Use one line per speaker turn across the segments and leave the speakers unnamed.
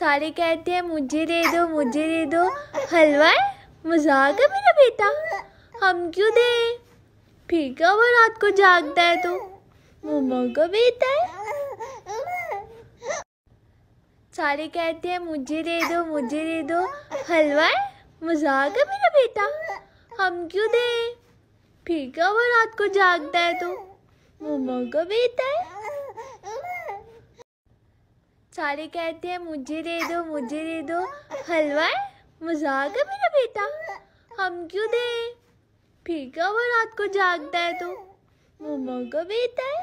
सारे कहते हैं मुझे दे दो मुझे दे दो हलवा है मजाक है मेरा बेटा हम क्यों दे फिर क्या वो रात को जागता है तो मम्मा का बेटा है सारे कहते हैं मुझे दे दो मुझे दे दो हलवा है मजाक है मेरा बेटा हम क्यों दे फिर क्या वो रात को जागता है तो मम्मा का बेटा है सारे कहते हैं मुझे दे दो मुझे दे दो हलवा मजाक है मेरा बेटा हम क्यों दे फिर क्या वो रात को जागता है तो मम्मा का बेटा है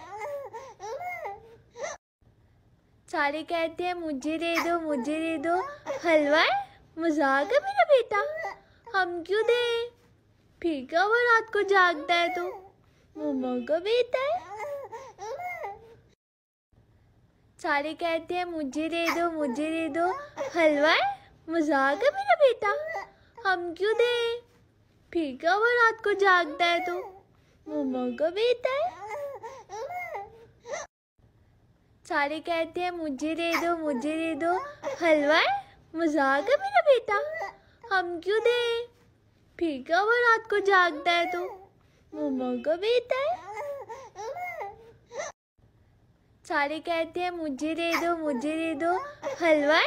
सारे कहते हैं मुझे दे दो मुझे दे दो हलवा मजाक है मेरा बेटा हम क्यों दे फिर क्या वो रात को जागता है तो मम्मा का बेटा है सारे कहते हैं मुझे दे दो मुझे दे दो हलवा मजाक है मेरा बेटा हम क्यों दे फिर क्या वो रात को जागता है तो मम्मा का बेटा है सारे कहते हैं मुझे दे दो मुझे दे दो हलवा मजाक है मेरा बेटा हम क्यों दे फिर क्या वो रात को जागता है तो मम्मा का बेटा है सारे कहते हैं मुझे दे दो मुझे दे दो हलवा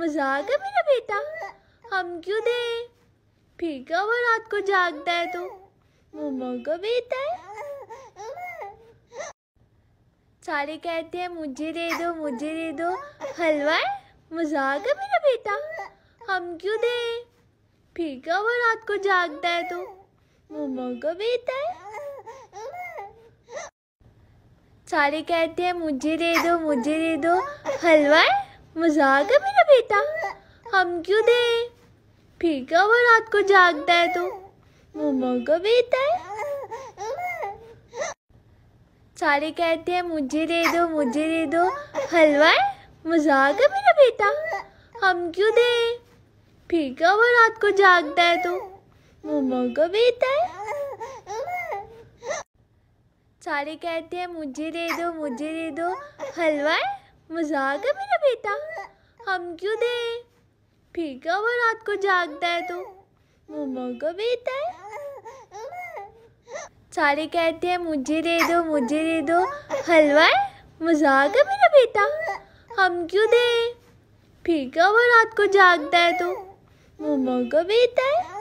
मजाक है मेरा बेटा हम क्यों दे फिर क्या वो रात को जागता है तो मम्मा का बेटा है सारे कहते हैं मुझे दे दो मुझे दे दो हलवा मजाक है मेरा बेटा हम क्यों दे फिर क्या वो रात को जागता है तो मम्मा का बेटा है सारे कहते हैं मुझे दे दो मुझे दे दो हलवा है मजाक है मेरा बेटा हम क्यों दे फिर क्या वो रात को जागता है तो मम्मा का बेटा है सारे कहते हैं मुझे दे दो मुझे दे दो हलवा है मजाक है मेरा बेटा हम क्यों दे फिर क्या वो रात को जागता है तो मम्मा का बेटा है सारे कहते हैं मुझे दे दो मुझे दे दो हलवा है मजाक है मेरा बेटा हम क्यों दे फिर क्या वो रात को जागता है तो मम्मा का बेटा है सारे कहते हैं मुझे दे दो मुझे दे दो हलवा है मजाक है मेरा बेटा हम क्यों दे फिर क्या वो रात को जागता है तो मम्मा का बेटा है